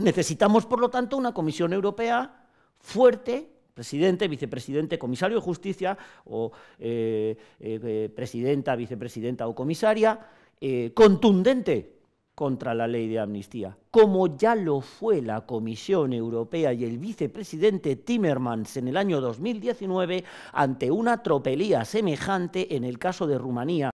Necesitamos, por lo tanto, una Comisión Europea fuerte, presidente, vicepresidente, comisario de justicia o eh, eh, eh, presidenta, vicepresidenta o comisaria, contundente contra la ley de amnistía, como ya lo fue la Comisión Europea y el vicepresidente Timmermans en el año 2019 ante una tropelía semejante en el caso de Rumanía.